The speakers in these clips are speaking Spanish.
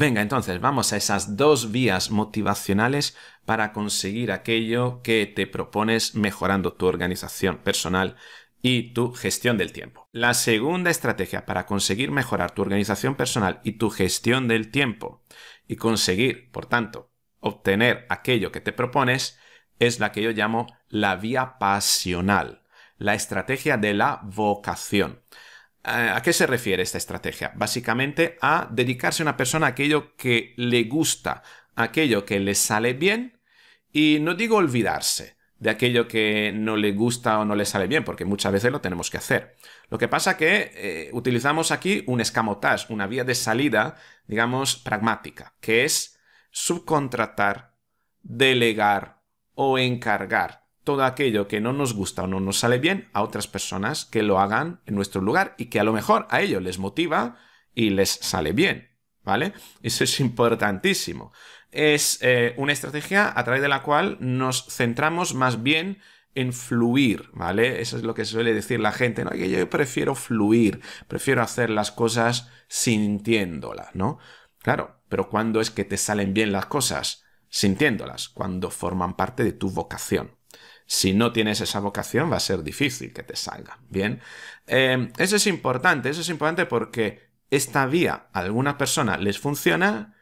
Venga, entonces vamos a esas dos vías motivacionales para conseguir aquello que te propones mejorando tu organización personal y tu gestión del tiempo. La segunda estrategia para conseguir mejorar tu organización personal y tu gestión del tiempo y conseguir, por tanto, obtener aquello que te propones es la que yo llamo la vía pasional, la estrategia de la vocación. ¿A qué se refiere esta estrategia? Básicamente a dedicarse a una persona a aquello que le gusta, aquello que le sale bien y no digo olvidarse de aquello que no le gusta o no le sale bien, porque muchas veces lo tenemos que hacer. Lo que pasa que eh, utilizamos aquí un escamotage, una vía de salida, digamos, pragmática, que es subcontratar, delegar o encargar todo aquello que no nos gusta o no nos sale bien a otras personas que lo hagan en nuestro lugar y que a lo mejor a ellos les motiva y les sale bien, ¿vale? Eso es importantísimo. Es eh, una estrategia a través de la cual nos centramos más bien en fluir, ¿vale? Eso es lo que suele decir la gente, ¿no? Que yo prefiero fluir, prefiero hacer las cosas sintiéndolas, ¿no? Claro, pero ¿cuándo es que te salen bien las cosas? Sintiéndolas, cuando forman parte de tu vocación. Si no tienes esa vocación, va a ser difícil que te salga. Bien, eh, eso es importante, eso es importante porque esta vía a alguna persona les funciona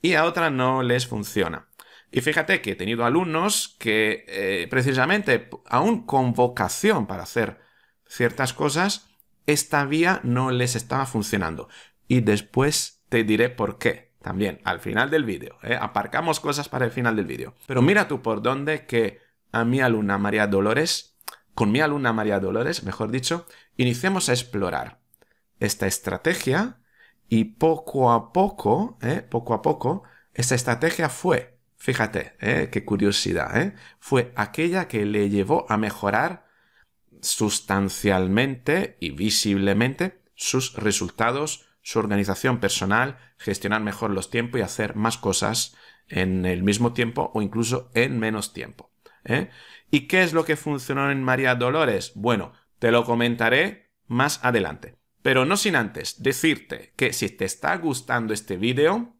y a otra no les funciona. Y fíjate que he tenido alumnos que eh, precisamente, aún con vocación para hacer ciertas cosas, esta vía no les estaba funcionando. Y después te diré por qué. También al final del vídeo. ¿eh? Aparcamos cosas para el final del vídeo. Pero mira tú por dónde que a mi alumna María Dolores, con mi alumna María Dolores, mejor dicho, iniciemos a explorar esta estrategia y poco a poco, ¿eh? poco a poco, esta estrategia fue, fíjate, ¿eh? qué curiosidad, ¿eh? fue aquella que le llevó a mejorar sustancialmente y visiblemente sus resultados, su organización personal, gestionar mejor los tiempos y hacer más cosas en el mismo tiempo o incluso en menos tiempo. ¿eh? ¿Y qué es lo que funcionó en María Dolores? Bueno, te lo comentaré más adelante. Pero no sin antes decirte que si te está gustando este vídeo,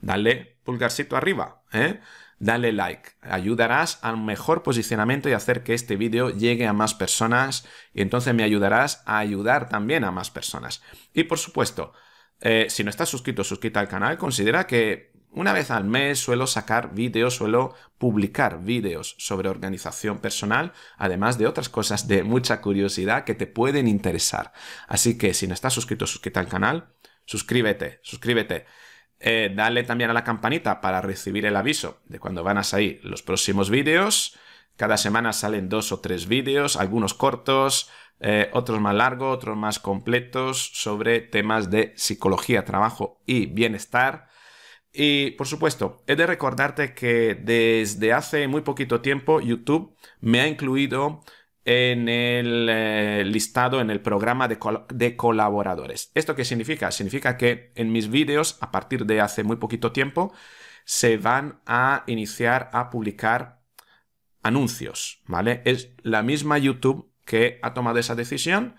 dale pulgarcito arriba, ¿eh? dale like. Ayudarás al mejor posicionamiento y hacer que este vídeo llegue a más personas y entonces me ayudarás a ayudar también a más personas. Y por supuesto, eh, si no estás suscrito, suscríbete al canal, considera que una vez al mes suelo sacar vídeos, suelo publicar vídeos sobre organización personal, además de otras cosas de mucha curiosidad que te pueden interesar. Así que si no estás suscrito, suscríbete al canal, suscríbete, suscríbete. Eh, dale también a la campanita para recibir el aviso de cuando van a salir los próximos vídeos. Cada semana salen dos o tres vídeos, algunos cortos, eh, otros más largos, otros más completos sobre temas de psicología, trabajo y bienestar. Y por supuesto, he de recordarte que desde hace muy poquito tiempo YouTube me ha incluido en el eh, listado, en el programa de, colaboradores. ¿Esto qué significa? Significa que en mis vídeos, a partir de hace muy poquito tiempo, se van a iniciar a publicar anuncios, ¿vale? Es la misma YouTube que ha tomado esa decisión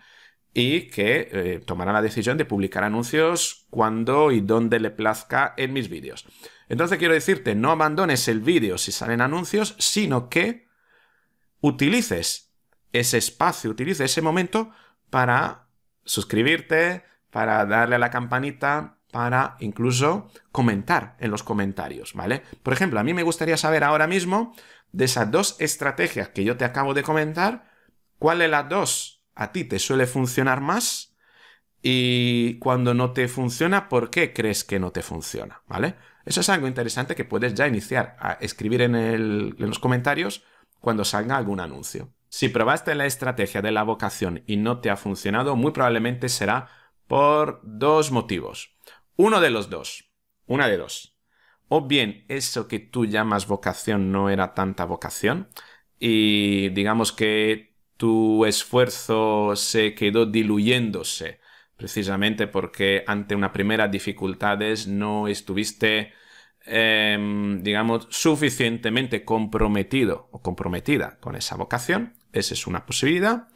y que eh, tomará la decisión de publicar anuncios cuando y dónde le plazca en mis vídeos. Entonces quiero decirte, no abandones el vídeo si salen anuncios, sino que utilices ese espacio, utilices ese momento para suscribirte, para darle a la campanita, para incluso comentar en los comentarios, ¿vale? Por ejemplo, a mí me gustaría saber ahora mismo de esas dos estrategias que yo te acabo de comentar, ¿cuál de las dos a ti te suele funcionar más y cuando no te funciona, ¿por qué crees que no te funciona? ¿Vale? Eso es algo interesante que puedes ya iniciar a escribir en, en los comentarios cuando salga algún anuncio. Si probaste la estrategia de la vocación y no te ha funcionado, muy probablemente será por dos motivos. Uno de los dos. Una de dos. O bien eso que tú llamas vocación no era tanta vocación y digamos que tu esfuerzo se quedó diluyéndose, precisamente porque ante una primera dificultades no estuviste, em, digamos, suficientemente comprometido o comprometida con esa vocación. Esa es una posibilidad.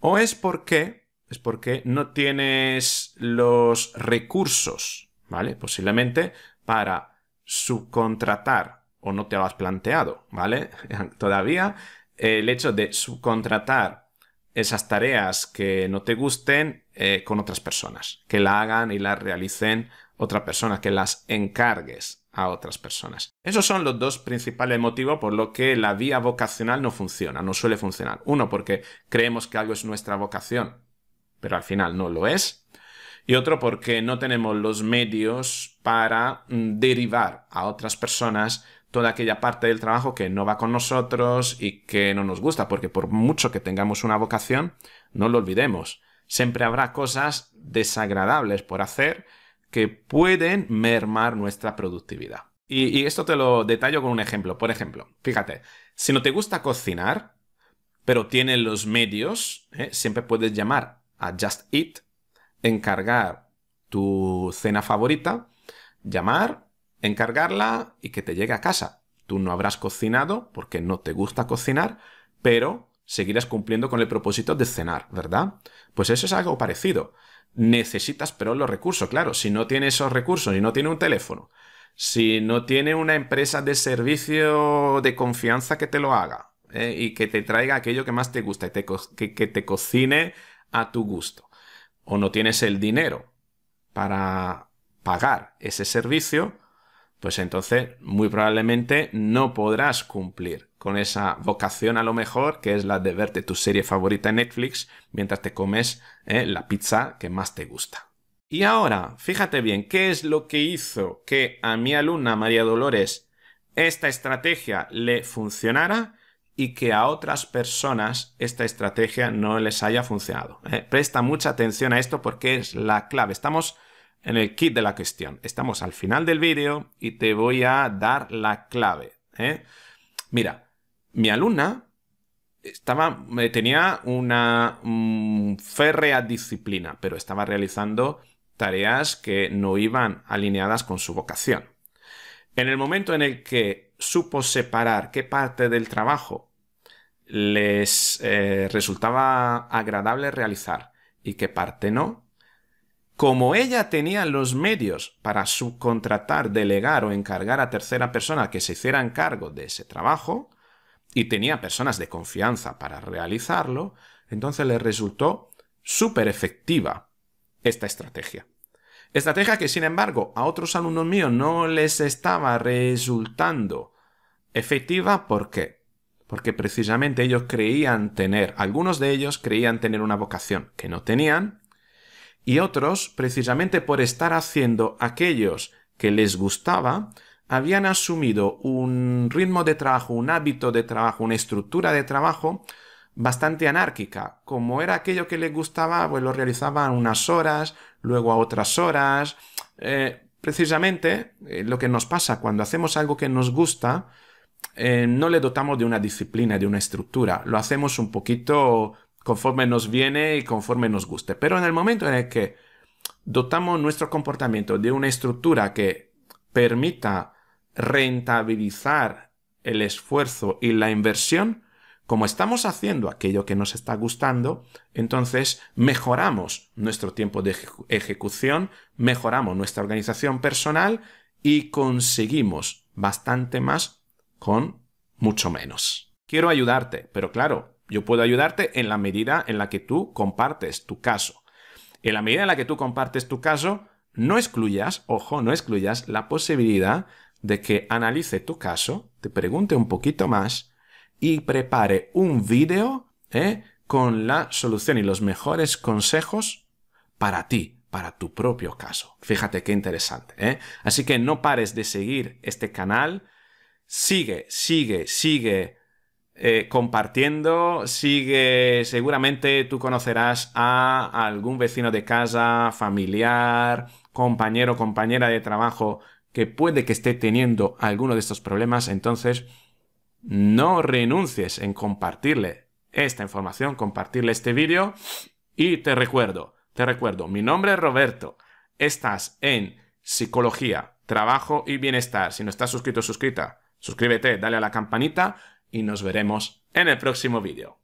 O es porque, es porque no tienes los recursos, ¿vale? Posiblemente para subcontratar o no te lo has planteado, ¿vale? Todavía el hecho de subcontratar esas tareas que no te gusten eh, con otras personas, que la hagan y la realicen otra persona, que las encargues a otras personas. Esos son los dos principales motivos por los que la vía vocacional no funciona, no suele funcionar. Uno, porque creemos que algo es nuestra vocación, pero al final no lo es. Y otro, porque no tenemos los medios para mm, derivar a otras personas toda aquella parte del trabajo que no va con nosotros y que no nos gusta, porque por mucho que tengamos una vocación, no lo olvidemos. Siempre habrá cosas desagradables por hacer que pueden mermar nuestra productividad. Y, esto te lo detallo con un ejemplo. Por ejemplo, fíjate, si no te gusta cocinar, pero tienes los medios, ¿eh? siempre puedes llamar a Just Eat, encargar tu cena favorita, llamar encargarla y que te llegue a casa. Tú no habrás cocinado porque no te gusta cocinar, pero seguirás cumpliendo con el propósito de cenar, ¿verdad? Pues eso es algo parecido. Necesitas, pero los recursos, claro. Si no tiene esos recursos y no tiene un teléfono, si no tiene una empresa de servicio de confianza que te lo haga ¿eh? y que te traiga aquello que más te gusta y que te cocine a tu gusto, o no tienes el dinero para pagar ese servicio, pues entonces muy probablemente no podrás cumplir con esa vocación a lo mejor, que es la de verte tu serie favorita en Netflix mientras te comes eh, la pizza que más te gusta. Y ahora, fíjate bien, ¿qué es lo que hizo que a mi alumna María Dolores esta estrategia le funcionara y que a otras personas esta estrategia no les haya funcionado? Eh, presta mucha atención a esto porque es la clave. Estamos en el kit de la cuestión. Estamos al final del vídeo y te voy a dar la clave. ¿eh? Mira, mi alumna estaba, eh, tenía una mm, férrea disciplina, pero estaba realizando tareas que no iban alineadas con su vocación. En el momento en el que supo separar qué parte del trabajo les eh, resultaba agradable realizar y qué parte no, como ella tenía los medios para subcontratar, delegar o encargar a tercera persona que se hicieran cargo de ese trabajo, y tenía personas de confianza para realizarlo, entonces le resultó súper efectiva esta estrategia. Estrategia que, sin embargo, a otros alumnos míos no les estaba resultando efectiva. ¿Por qué? Porque precisamente ellos creían tener, algunos de ellos creían tener una vocación que no tenían y otros, precisamente por estar haciendo aquellos que les gustaba, habían asumido un ritmo de trabajo, un hábito de trabajo, una estructura de trabajo bastante anárquica. Como era aquello que les gustaba, pues lo realizaban unas horas, luego a otras horas. Eh, precisamente eh, lo que nos pasa cuando hacemos algo que nos gusta, eh, no le dotamos de una disciplina, de una estructura. Lo hacemos un poquito conforme nos viene y conforme nos guste. Pero en el momento en el que dotamos nuestro comportamiento de una estructura que permita rentabilizar el esfuerzo y la inversión, como estamos haciendo aquello que nos está gustando, entonces mejoramos nuestro tiempo de ejecución, mejoramos nuestra organización personal y conseguimos bastante más con mucho menos. Quiero ayudarte, pero claro, yo puedo ayudarte en la medida en la que tú compartes tu caso. En la medida en la que tú compartes tu caso, no excluyas, ojo, no excluyas la posibilidad de que analice tu caso, te pregunte un poquito más y prepare un vídeo ¿eh? con la solución y los mejores consejos para ti, para tu propio caso. Fíjate qué interesante. ¿eh? Así que no pares de seguir este canal, sigue, sigue, sigue eh, compartiendo. Sigue, seguramente tú conocerás a algún vecino de casa, familiar, compañero, compañera de trabajo que puede que esté teniendo alguno de estos problemas. Entonces, no renuncies en compartirle esta información, compartirle este vídeo. Y te recuerdo, te recuerdo, mi nombre es Roberto. Estás en Psicología, Trabajo y Bienestar. Si no estás suscrito, suscrita. Suscríbete, dale a la campanita y nos veremos en el próximo vídeo.